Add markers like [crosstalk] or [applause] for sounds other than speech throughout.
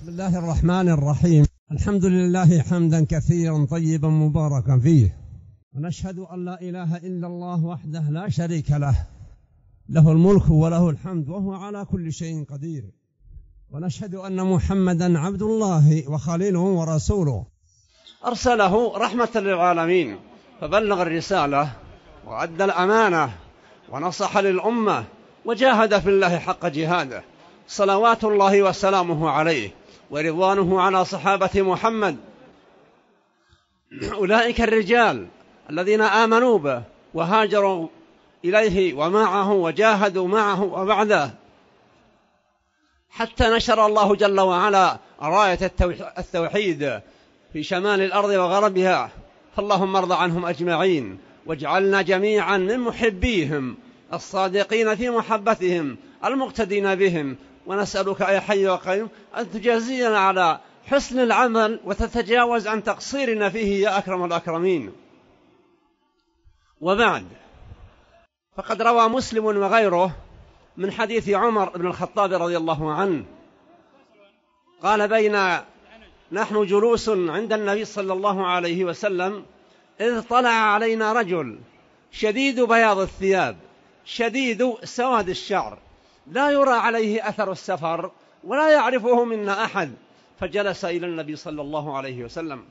بسم الله الرحمن الرحيم الحمد لله حمدا كثيرا طيبا مباركا فيه ونشهد أن لا إله إلا الله وحده لا شريك له له الملك وله الحمد وهو على كل شيء قدير ونشهد أن محمدا عبد الله وخليله ورسوله أرسله رحمة للعالمين فبلغ الرسالة وأدى الأمانة ونصح للأمة وجاهد في الله حق جهاده صلوات الله وسلامه عليه ورضوانه على صحابة محمد أولئك الرجال الذين آمنوا به وهاجروا إليه ومعه وجاهدوا معه وبعده حتى نشر الله جل وعلا راية التوحيد في شمال الأرض وغربها فاللهم ارض عنهم أجمعين واجعلنا جميعا من محبيهم الصادقين في محبتهم المقتدين بهم ونسألك يا حي يا قيوم أن تجازينا على حسن العمل وتتجاوز عن تقصيرنا فيه يا أكرم الأكرمين وبعد فقد روى مسلم وغيره من حديث عمر بن الخطاب رضي الله عنه قال بين نحن جلوس عند النبي صلى الله عليه وسلم إذ طلع علينا رجل شديد بياض الثياب شديد سواد الشعر لا يرى عليه أثر السفر ولا يعرفه منا أحد فجلس إلى النبي صلى الله عليه وسلم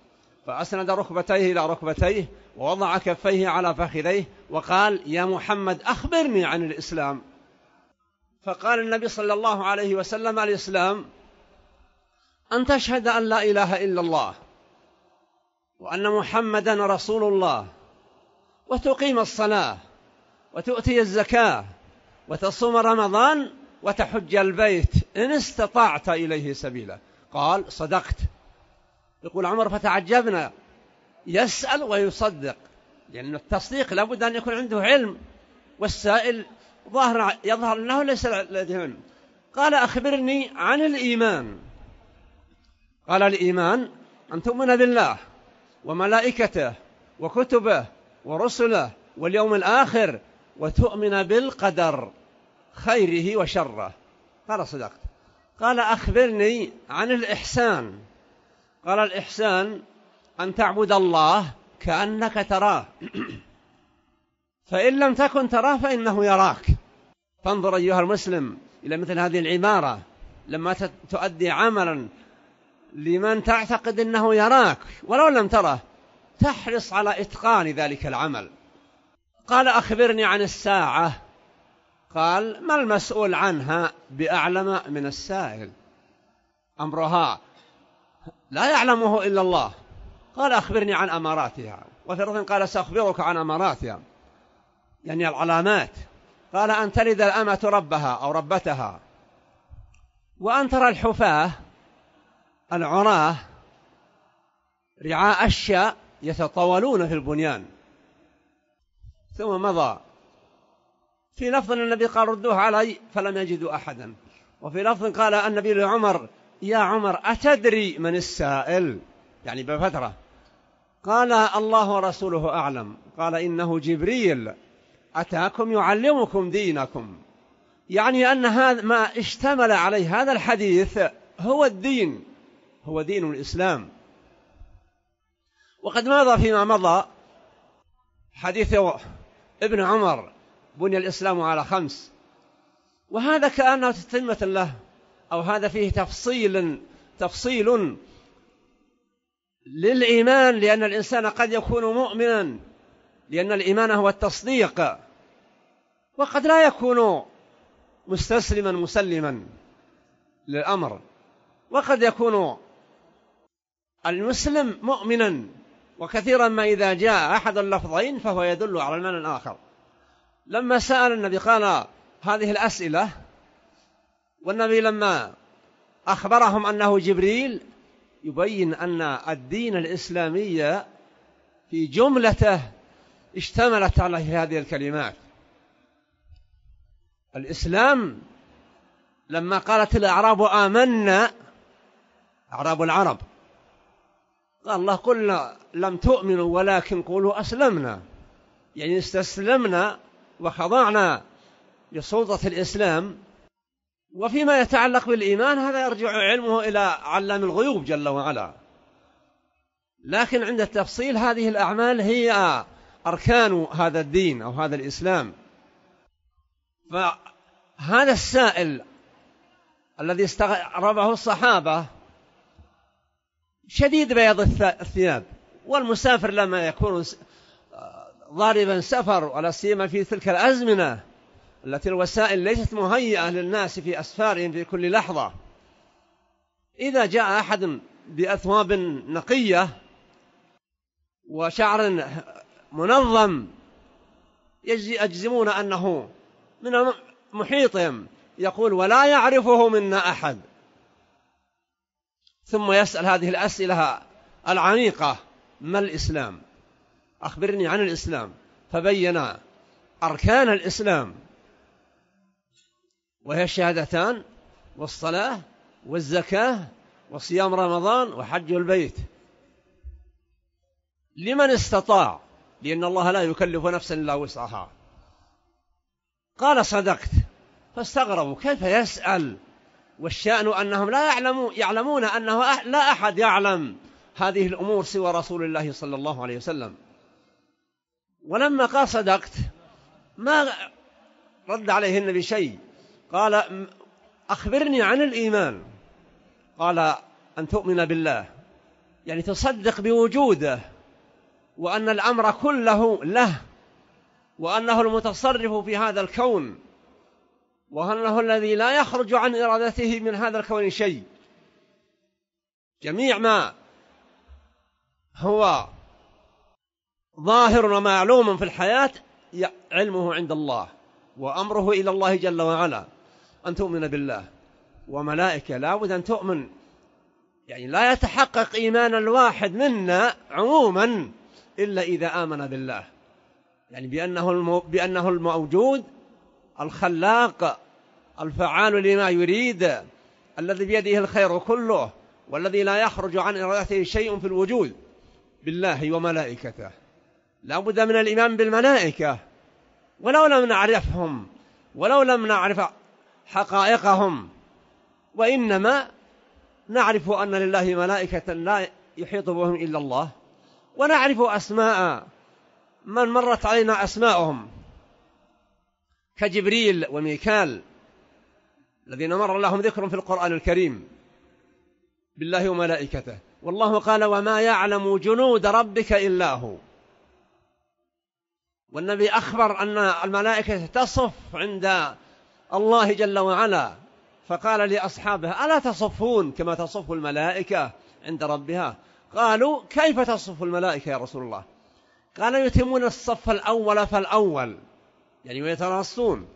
فأسند ركبتيه إلى ركبتيه ووضع كفيه على فخذيه وقال يا محمد أخبرني عن الإسلام فقال النبي صلى الله عليه وسلم الإسلام أن تشهد أن لا إله إلا الله وأن محمدا رسول الله وتقيم الصلاة وتؤتي الزكاة وتصوم رمضان وتحج البيت إن استطعت إليه سبيلا قال صدقت يقول عمر فتعجبنا يسأل ويصدق لأن التصديق لابد أن يكون عنده علم والسائل ظاهر يظهر أنه ليس لديه علم قال أخبرني عن الإيمان قال الإيمان أن تؤمن بالله وملائكته وكتبه ورسله واليوم الآخر وتؤمن بالقدر خيره وشره قال صدقت قال أخبرني عن الإحسان قال الإحسان أن تعبد الله كأنك تراه [clears throat] فإن لم تكن تراه فإنه يراك فانظر أيها المسلم إلى مثل هذه العبارة لما تؤدي عملا لمن تعتقد أنه يراك ولو لم تره تحرص على إتقان ذلك العمل قال أخبرني عن الساعة قال ما المسؤول عنها بأعلم من السائل أمرها لا يعلمه إلا الله قال أخبرني عن أماراتها وفي رض قال سأخبرك عن أماراتها يعني العلامات قال أن تلد الأمة ربها أو ربتها وأن ترى الحفاة العراه رعاء الشاء يتطاولون في البنيان ثم مضى في لفظ النبي قال ردوه علي فلم يجدوا أحدا وفي لفظ قال النبي لعمر يا عمر أتدري من السائل يعني بفترة قال الله ورسوله أعلم قال إنه جبريل أتاكم يعلمكم دينكم يعني أن هذا ما اشتمل عليه هذا الحديث هو الدين هو دين الإسلام وقد مضى فيما مضى حديث ابن عمر بني الإسلام على خمس وهذا كأنه تتمة له أو هذا فيه تفصيل تفصيل للإيمان لأن الإنسان قد يكون مؤمنا لأن الإيمان هو التصديق وقد لا يكون مستسلما مسلما للأمر وقد يكون المسلم مؤمنا وكثيرا ما إذا جاء أحد اللفظين فهو يدل على المعنى الآخر لما سأل النبي قال هذه الأسئلة والنبي لما أخبرهم أنه جبريل يبين أن الدين الإسلامي في جملته اشتملت على هذه الكلمات الإسلام لما قالت الأعراب آمنا أعراب العرب قال الله قلنا لم تؤمنوا ولكن قولوا أسلمنا يعني استسلمنا وخضعنا لسلطة الإسلام وفيما يتعلق بالإيمان هذا يرجع علمه إلى علام الغيوب جل وعلا لكن عند التفصيل هذه الأعمال هي أركان هذا الدين أو هذا الإسلام فهذا السائل الذي استغربه الصحابة شديد بياض الثياب والمسافر لما يكون ضاربا سفر ولا سيما في تلك الأزمنة التي الوسائل ليست مهيئة للناس في أسفارهم في كل لحظة إذا جاء أحد بأثواب نقية وشعر منظم يجزمون أنه من محيطهم يقول ولا يعرفه منا أحد ثم يسأل هذه الأسئلة العميقة ما الإسلام أخبرني عن الإسلام فبين أركان الإسلام وهي الشهادتان والصلاة والزكاة وصيام رمضان وحج البيت لمن استطاع لأن الله لا يكلف نفسا إلا وسعها قال صدقت فاستغربوا كيف يسأل والشأن أنهم لا يعلمون يعلمون أنه لا أحد يعلم هذه الأمور سوى رسول الله صلى الله عليه وسلم ولما قال صدقت ما رد عليهن بشيء قال أخبرني عن الإيمان قال أن تؤمن بالله يعني تصدق بوجوده وأن الأمر كله له وأنه المتصرف في هذا الكون وأنه الذي لا يخرج عن إرادته من هذا الكون شيء جميع ما هو ظاهر ومعلوم في الحياة علمه عند الله وأمره إلى الله جل وعلا أن تؤمن بالله وملائكة لابد أن تؤمن يعني لا يتحقق إيمان الواحد منا عموما إلا إذا آمن بالله يعني بأنه, المو... بأنه الموجود الخلاق الفعال لما يريد الذي بيده الخير كله والذي لا يخرج عن إرادته شيء في الوجود بالله وملائكته لا بد من الإيمان بالملائكة ولو لم نعرفهم ولو لم نعرف حقائقهم وإنما نعرف أن لله ملائكة لا يحيط بهم إلا الله ونعرف أسماء من مرت علينا أسماءهم كجبريل وميكال الذين مر لهم ذكر في القرآن الكريم بالله وملائكته والله قال وما يعلم جنود ربك إلا هو والنبي أخبر أن الملائكة تصف عند الله جل وعلا فقال لأصحابه ألا تصفون كما تصف الملائكة عند ربها قالوا كيف تصف الملائكة يا رسول الله قال يتمون الصف الأول فالأول يعني ويتراصون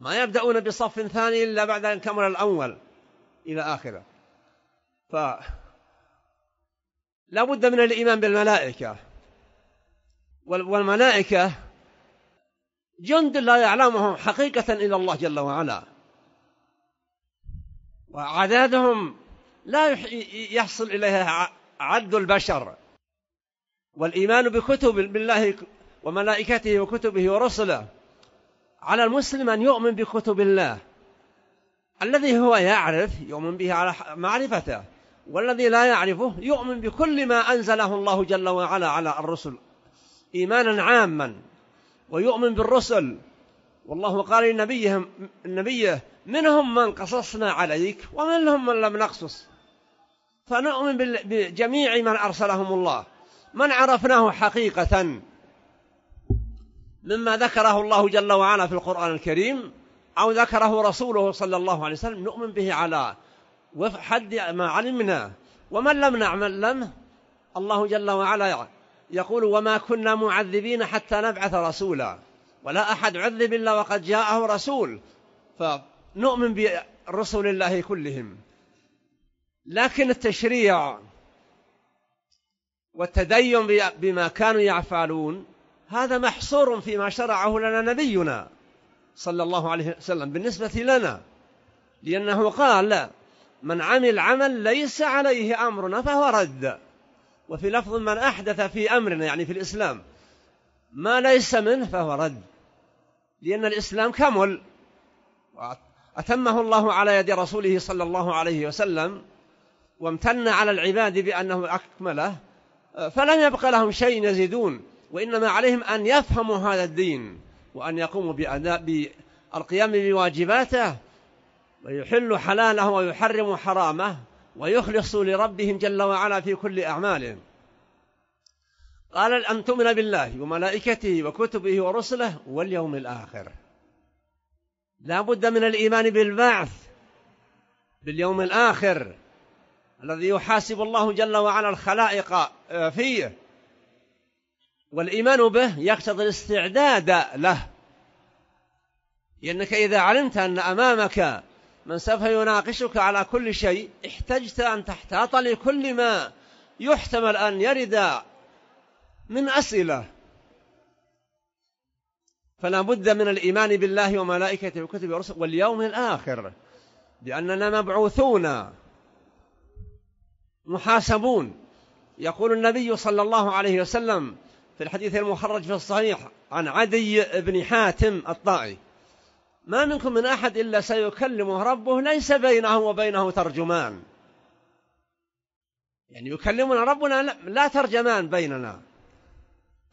ما يبدأون بصف ثاني إلا بعد أن كمل الأول إلى آخره ف لا بد من الإيمان بالملائكة والملائكة جند لا يعلمهم حقيقة إلا الله جل وعلا وعددهم لا يحصل إليها عد البشر والإيمان بكتب بالله وملائكته وكتبه ورسله على المسلم أن يؤمن بكتب الله الذي هو يعرف يؤمن به على معرفته والذي لا يعرفه يؤمن بكل ما أنزله الله جل وعلا على الرسل إيمانا عاما ويؤمن بالرسل والله قال لنبيه النبيه منهم من قصصنا عليك ومنهم من لم نقصص فنؤمن بجميع من أرسلهم الله من عرفناه حقيقة مما ذكره الله جل وعلا في القرآن الكريم أو ذكره رسوله صلى الله عليه وسلم نؤمن به على وفق حد ما علمنا ومن لم نعمل لم الله جل وعلا يقول وما كنا معذبين حتى نبعث رسولا ولا أحد عذب إلا وقد جاءه رسول فنؤمن برسل الله كلهم لكن التشريع والتدين بما كانوا يفعلون هذا محصور فيما شرعه لنا نبينا صلى الله عليه وسلم بالنسبة لنا لأنه قال من عمل عمل ليس عليه أمرنا فهو رد وفي لفظ من أحدث في أمرنا يعني في الإسلام ما ليس منه فهو رد لأن الإسلام كمل أتمه الله على يد رسوله صلى الله عليه وسلم وامتن على العباد بأنه أكمله فلم يبقى لهم شيء يزيدون وإنما عليهم أن يفهموا هذا الدين وأن يقوموا بأداء القيام بواجباته ويحل حلاله ويحرم حرامه ويخلصوا لربهم جل وعلا في كل أعمالهم قال أن تؤمن بالله وملائكته وكتبه ورسله واليوم الآخر لا بد من الإيمان بالبعث باليوم الآخر الذي يحاسب الله جل وعلا الخلائق آه، فيه والإيمان به يقتضي الاستعداد له لأنك إذا علمت أن أمامك من سوف يناقشك على كل شيء احتجت أن تحتاط لكل ما يحتمل أن يرد من أسئلة فلا بد من الإيمان بالله وملائكته وكتبه ورسله واليوم الآخر بأننا مبعوثون محاسبون يقول النبي صلى الله عليه وسلم في الحديث المخرج في الصحيح عن عدي بن حاتم الطائي ما منكم من أحد إلا سيكلمه ربه ليس بينه وبينه ترجمان يعني يكلمنا ربنا لا ترجمان بيننا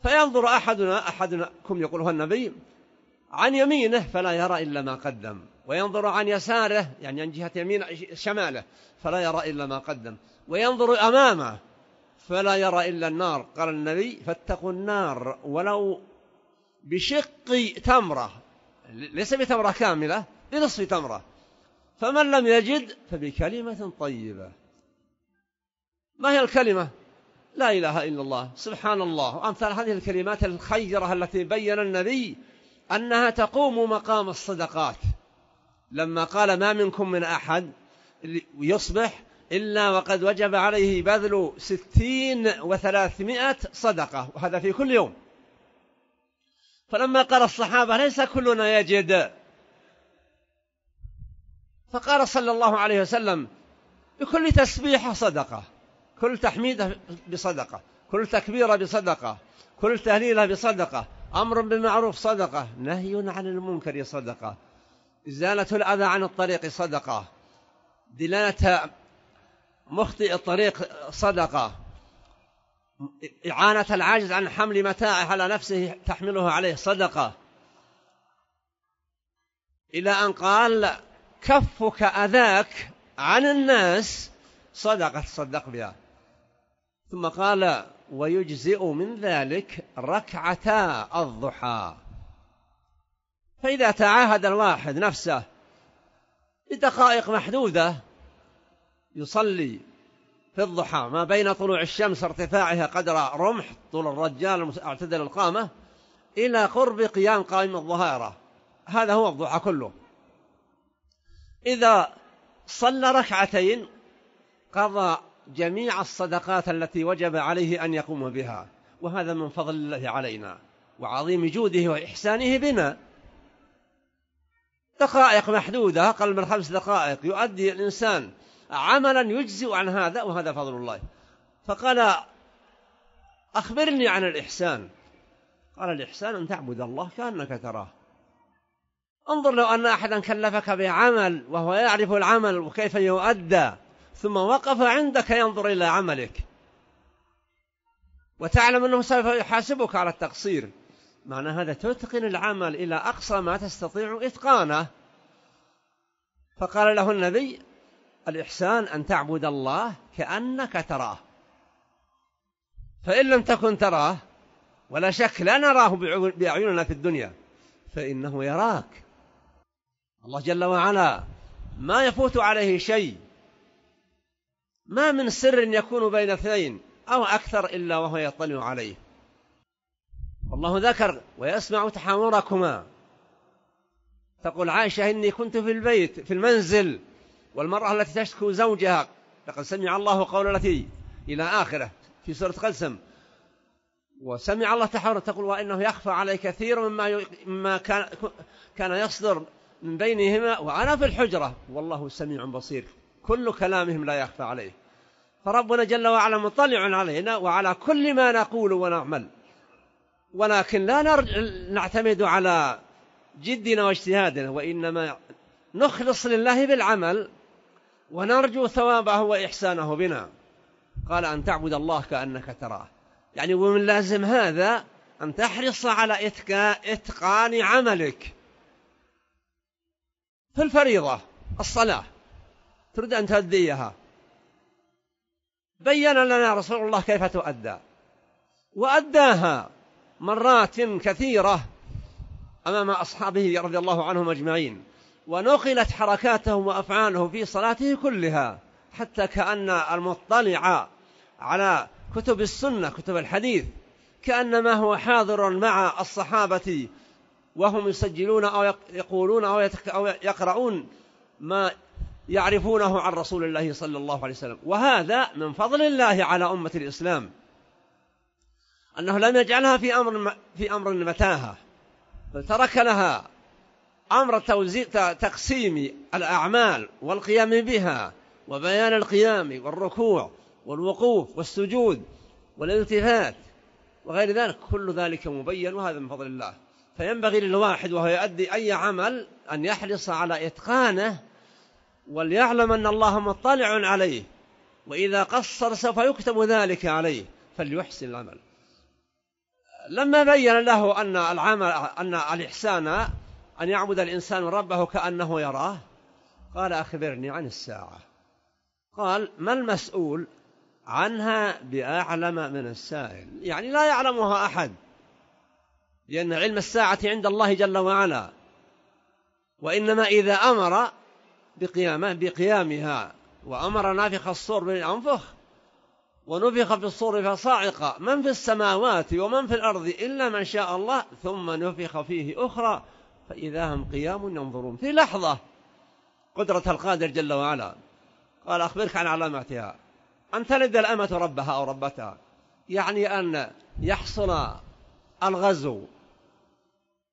فينظر أحدنا أحدكم يقول هو النبي عن يمينه فلا يرى إلا ما قدم وينظر عن يساره يعني عن جهة يمين شماله فلا يرى إلا ما قدم وينظر أمامه فلا يرى إلا النار قال النبي فاتقوا النار ولو بشق تمره ليس بتمرة كاملة بنصف تمرة فمن لم يجد فبكلمة طيبة ما هي الكلمة لا إله إلا الله سبحان الله وأمثال هذه الكلمات الخيرة التي بين النبي أنها تقوم مقام الصدقات لما قال ما منكم من أحد يصبح إلا وقد وجب عليه بذل ستين وثلاثمائة صدقة وهذا في كل يوم فلما قال الصحابة ليس كلنا يجد فقال صلى الله عليه وسلم بكل تسبيحة صدقة كل تحميدة بصدقة كل تكبيرة بصدقة كل تهليلة بصدقة أمر بالمعروف صدقة نهي عن المنكر صدقة إزالة الأذى عن الطريق صدقة دلالة مخطئ الطريق صدقة إعانة العاجز عن حمل متاعه على نفسه تحمله عليه صدقة إلى أن قال كفك أذاك عن الناس صدقة تصدق بها ثم قال ويجزئ من ذلك ركعتا الضحى فإذا تعاهد الواحد نفسه بدقائق محدودة يصلي في الضحى ما بين طلوع الشمس ارتفاعها قدر رمح طول الرجال اعتدل القامة إلى قرب قيام قائم الظهيرة هذا هو الضحى كله إذا صلى ركعتين قضى جميع الصدقات التي وجب عليه أن يقوم بها وهذا من فضل الله علينا وعظيم جوده وإحسانه بنا دقائق محدودة أقل من خمس دقائق يؤدي الإنسان عملا يجزئ عن هذا وهذا فضل الله فقال أخبرني عن الإحسان قال الإحسان أن تعبد الله كأنك تراه انظر لو أن أحدا كلفك بعمل وهو يعرف العمل وكيف يؤدى ثم وقف عندك ينظر إلى عملك وتعلم أنه سوف يحاسبك على التقصير معنى هذا تتقن العمل إلى أقصى ما تستطيع إتقانه فقال له النبي الإحسان أن تعبد الله كأنك تراه فإن لم تكن تراه ولا شك لا نراه بأعيننا في الدنيا فإنه يراك الله جل وعلا ما يفوت عليه شيء ما من سر يكون بين اثنين أو أكثر إلا وهو يطلع عليه والله ذكر ويسمع تحاوركما تقول عائشة إني كنت في البيت في المنزل والمرأة التي تشكو زوجها لقد سمع الله قول التي إلى آخره في سورة قلسم وسمع الله تحاور تقول وإنه يخفى علي كثير مما مما كان كان يصدر من بينهما وأنا في الحجرة والله سميع بصير كل كلامهم لا يخفى عليه فربنا جل وعلا مطلع علينا وعلى كل ما نقول ونعمل ولكن لا نعتمد على جدنا واجتهادنا وإنما نخلص لله بالعمل ونرجو ثوابه وإحسانه بنا قال أن تعبد الله كأنك تراه يعني ومن لازم هذا أن تحرص على إتقان عملك في الفريضة الصلاة تريد أن تؤديها بين لنا رسول الله كيف تؤدى وأداها مرات كثيرة أمام أصحابه رضي الله عنهم أجمعين ونقلت حركاتهم وأفعاله في صلاته كلها حتى كأن المطلع على كتب السنة كتب الحديث كأنما هو حاضر مع الصحابة وهم يسجلون أو يقولون أو, أو يقرؤون ما يعرفونه عن رسول الله صلى الله عليه وسلم وهذا من فضل الله على أمة الإسلام أنه لم يجعلها في أمر في أمر متاهة بل ترك لها أمر تقسيم الأعمال والقيام بها وبيان القيام والركوع والوقوف والسجود والالتفات وغير ذلك كل ذلك مبين وهذا من فضل الله فينبغي للواحد وهو يؤدي أي عمل أن يحرص على إتقانه وليعلم أن الله مطلع عليه وإذا قصر سوف يكتب ذلك عليه فليحسن العمل لما بين له أن العمل أن الإحسان أن يعبد الإنسان ربه كأنه يراه قال أخبرني عن الساعة قال ما المسؤول عنها بأعلم من السائل يعني لا يعلمها أحد لأن علم الساعة عند الله جل وعلا وإنما إذا أمر بقيامه بقيامها وأمر نافخ الصور بالأنفخ ونفخ في الصور فصاعق من في السماوات ومن في الأرض إلا من شاء الله ثم نفخ فيه أخرى فإذا هم قيام ينظرون في لحظة قدرة القادر جل وعلا قال أخبرك عن علاماتها أن تلد الأمة ربها أو ربتها يعني أن يحصل الغزو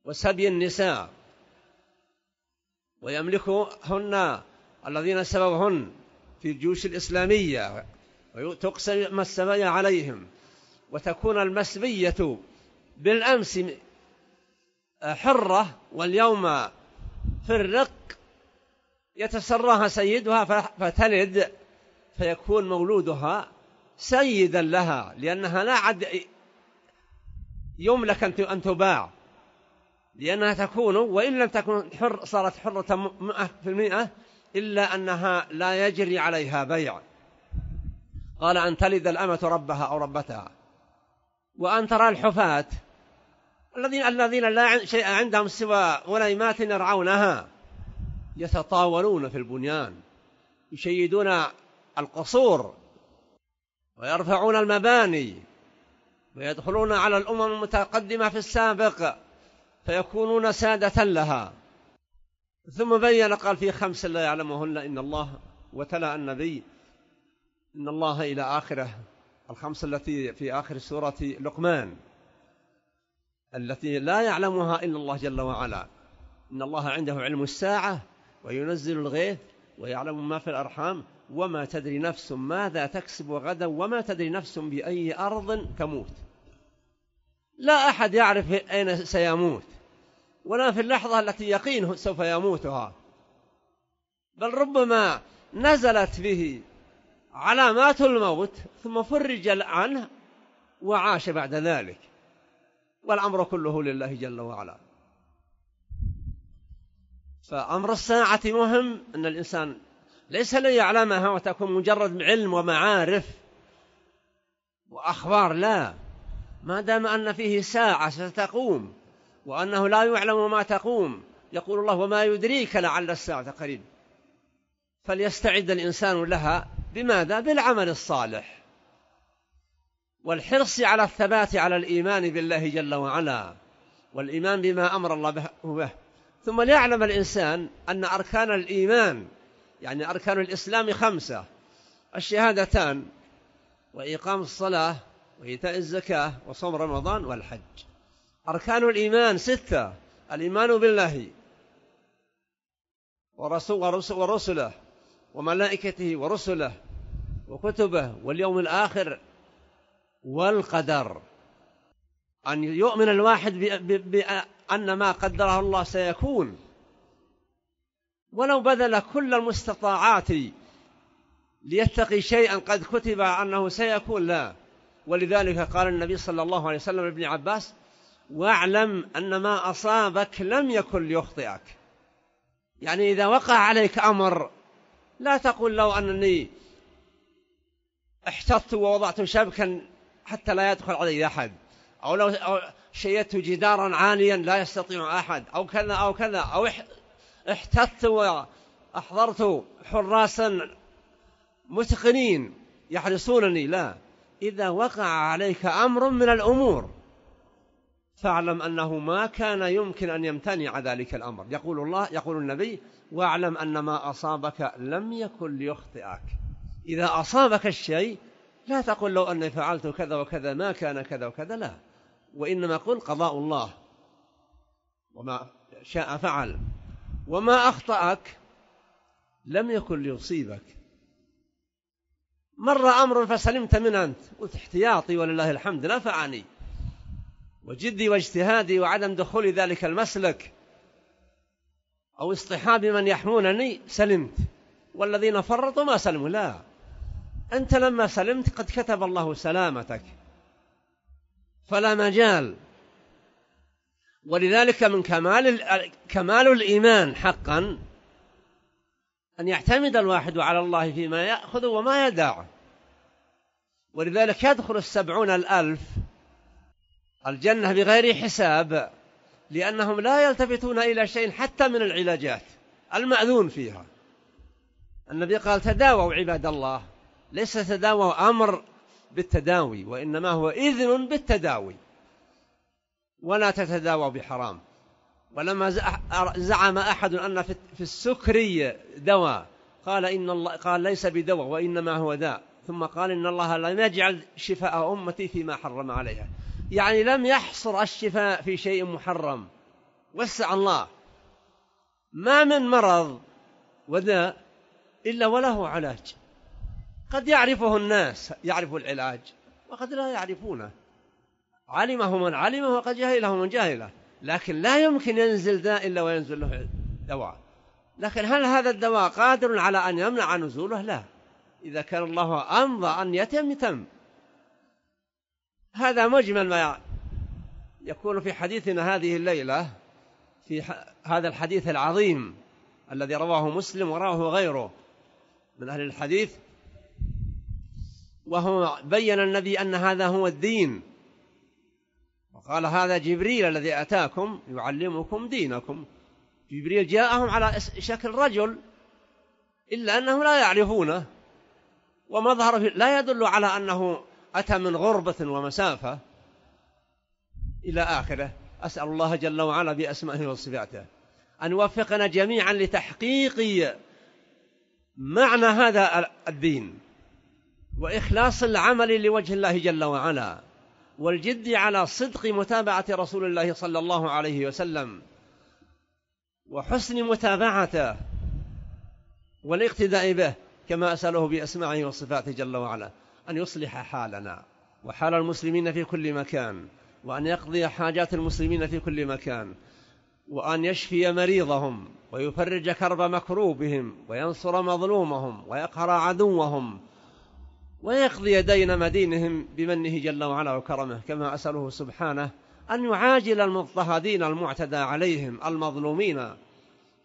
وسبي النساء ويملكهن الذين سببهن في الجيوش الإسلامية وتقسم السماء عليهم وتكون المسبية بالأمس حرة واليوم في الرق يتسراها سيدها فتلد فيكون مولودها سيدا لها لأنها لا عد يملك أن تباع لأنها تكون وإن لم تكن حر صارت حرة مئة في المئة إلا أنها لا يجري عليها بيع قال أن تلد الأمة ربها أو ربتها وأن ترى الحفاة الذين الذين لا شيء عندهم سوى غنيمات يرعونها يتطاولون في البنيان يشيدون القصور ويرفعون المباني ويدخلون على الأمم المتقدمة في السابق فيكونون سادة لها ثم بين قال في خمس لا يعلمهن إن الله وتلا النبي إن الله إلى آخره الخمس التي في آخر سورة لقمان التي لا يعلمها إلا الله جل وعلا إن الله عنده علم الساعة وينزل الغيث ويعلم ما في الأرحام وما تدري نفس ماذا تكسب غدا وما تدري نفس بأي أرض تموت لا أحد يعرف أين سيموت ولا في اللحظة التي يقين سوف يموتها بل ربما نزلت به علامات الموت ثم فرج عنه وعاش بعد ذلك والأمر كله لله جل وعلا فأمر الساعة مهم أن الإنسان ليس ليعلمها وتكون مجرد علم ومعارف وأخبار لا ما دام أن فيه ساعة ستقوم وأنه لا يعلم ما تقوم يقول الله وما يدريك لعل الساعة قريب فليستعد الإنسان لها بماذا؟ بالعمل الصالح والحرص على الثبات على الإيمان بالله جل وعلا والإيمان بما أمر الله به ثم ليعلم الإنسان أن أركان الإيمان يعني أركان الإسلام خمسة الشهادتان وإقام الصلاة وإيتاء الزكاة وصوم رمضان والحج أركان الإيمان ستة الإيمان بالله ورسله وملائكته ورسله وكتبه واليوم الآخر والقدر أن يؤمن الواحد بأن ما قدره الله سيكون ولو بذل كل المستطاعات ليتقي شيئا قد كتب أنه سيكون لا ولذلك قال النبي صلى الله عليه وسلم لابن عباس واعلم أن ما أصابك لم يكن ليخطئك يعني إذا وقع عليك أمر لا تقول لو أنني احتضت ووضعت شبكا حتى لا يدخل عليه أحد أو لو أو شيدت جدارا عاليا لا يستطيع أحد أو كذا أو كذا أو احتثت وأحضرت حراسا متقنين يحرسونني لا إذا وقع عليك أمر من الأمور فاعلم أنه ما كان يمكن أن يمتنع ذلك الأمر يقول الله يقول النبي واعلم أن ما أصابك لم يكن ليخطئك إذا أصابك الشيء لا تقل لو أني فعلت كذا وكذا ما كان كذا وكذا لا وإنما قل قضاء الله وما شاء فعل وما أخطأك لم يكن ليصيبك مر أمر فسلمت من أنت قلت احتياطي ولله الحمد نفعني وجدي واجتهادي وعدم دخول ذلك المسلك أو اصطحاب من يحمونني سلمت والذين فرطوا ما سلموا لا أنت لما سلمت قد كتب الله سلامتك فلا مجال ولذلك من كمال كمال الإيمان حقا أن يعتمد الواحد على الله فيما يأخذ وما يدع ولذلك يدخل السبعون الألف الجنة بغير حساب لأنهم لا يلتفتون إلى شيء حتى من العلاجات المأذون فيها النبي قال تداووا عباد الله ليس تداوى أمر بالتداوي وإنما هو إذن بالتداوي ولا تتداوى بحرام ولما زعم أحد أن في السكري دواء قال إن الله قال ليس بدواء وإنما هو داء ثم قال إن الله لم يجعل شفاء أمتي فيما حرم عليها يعني لم يحصر الشفاء في شيء محرم وسع الله ما من مرض وداء إلا وله علاج قد يعرفه الناس يعرف العلاج وقد لا يعرفونه علمه من علمه وقد جهله من جهله لكن لا يمكن ينزل داء إلا وينزل له دواء لكن هل هذا الدواء قادر على أن يمنع نزوله لا إذا كان الله أمضى أن يتم تم هذا مجمل ما يكون في حديثنا هذه الليلة في هذا الحديث العظيم الذي رواه مسلم وراه غيره من أهل الحديث وهو بين النبي أن هذا هو الدين وقال هذا جبريل الذي أتاكم يعلمكم دينكم جبريل جاءهم على شكل رجل إلا أنهم لا يعرفونه ومظهره لا يدل على أنه أتى من غربة ومسافة إلى آخره أسأل الله جل وعلا بأسمائه وصفاته أن يوفقنا جميعا لتحقيق معنى هذا الدين وإخلاص العمل لوجه الله جل وعلا والجد على صدق متابعة رسول الله صلى الله عليه وسلم وحسن متابعته والاقتداء به كما أسأله بأسماعه وصفاته جل وعلا أن يصلح حالنا وحال المسلمين في كل مكان وأن يقضي حاجات المسلمين في كل مكان وأن يشفي مريضهم ويفرج كرب مكروبهم وينصر مظلومهم ويقهر عدوهم ويقضي دين مدينهم بمنه جل وعلا وكرمه كما أسأله سبحانه أن يعاجل المضطهدين المعتدى عليهم المظلومين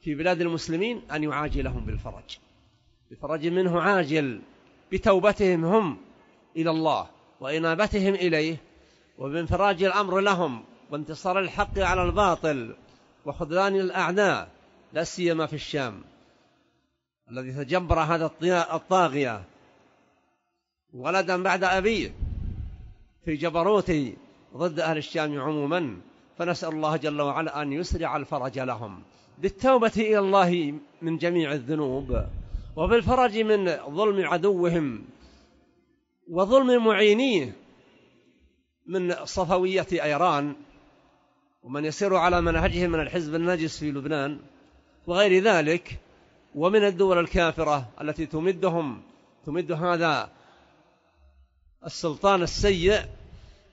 في بلاد المسلمين أن يعاجلهم بالفرج بفرج منه عاجل بتوبتهم هم إلى الله وإنابتهم إليه وبانفراج الأمر لهم وانتصار الحق على الباطل وخذلان الأعداء لا سيما في الشام الذي تجبر هذا الطاغية ولدا بعد أبيه في جبروت ضد أهل الشام عموما فنسأل الله جل وعلا أن يسرع الفرج لهم بالتوبة إلى الله من جميع الذنوب وبالفرج من ظلم عدوهم وظلم معينيه من صفوية أيران ومن يسير على منهجهم من الحزب النجس في لبنان وغير ذلك ومن الدول الكافرة التي تمدهم تمد هذا السلطان السيء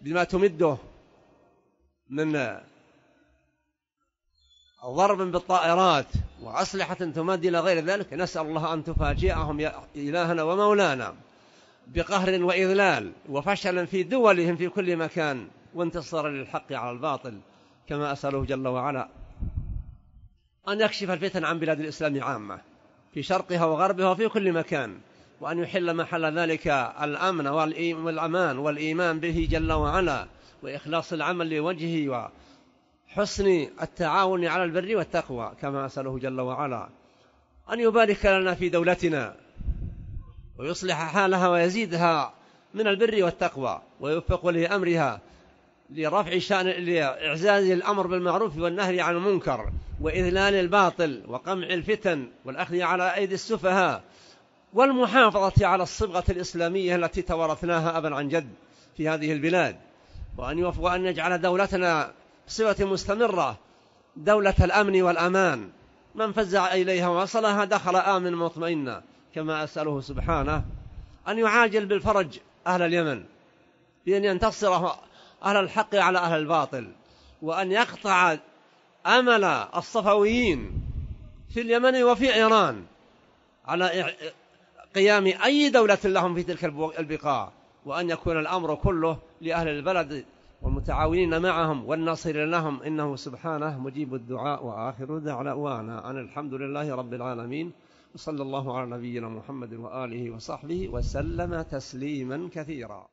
بما تمده من ضرب بالطائرات وأسلحة تمد إلى غير ذلك نسأل الله أن تفاجئهم يا إلهنا ومولانا بقهر وإذلال وفشلا في دولهم في كل مكان وانتصارا للحق على الباطل كما أسأله جل وعلا أن يكشف الفتن عن بلاد الإسلام عامة في شرقها وغربها وفي كل مكان وأن يحل محل ذلك الأمن والأمان والإيمان به جل وعلا وإخلاص العمل لوجهه وحسن التعاون على البر والتقوى كما أسأله جل وعلا أن يبارك لنا في دولتنا ويصلح حالها ويزيدها من البر والتقوى ويوفق ولي أمرها لرفع شأن لإعزاز الأمر بالمعروف والنهي عن المنكر وإذلال الباطل وقمع الفتن والأخذ على أيدي السفهاء والمحافظة على الصبغة الإسلامية التي توارثناها أبا عن جد في هذه البلاد وأن وأن يجعل دولتنا بصفة مستمرة دولة الأمن والأمان من فزع إليها وصلها دخل آمن مطمئنا كما أسأله سبحانه أن يعاجل بالفرج أهل اليمن بأن ينتصر أهل الحق على أهل الباطل وأن يقطع أمل الصفويين في اليمن وفي إيران على قيام أي دولة لهم في تلك البقاع وأن يكون الأمر كله لأهل البلد والمتعاونين معهم والناصر لهم إنه سبحانه مجيب الدعاء وآخر دعوانا أن الحمد لله رب العالمين وصلى الله على نبينا محمد وآله وصحبه وسلم تسليما كثيرا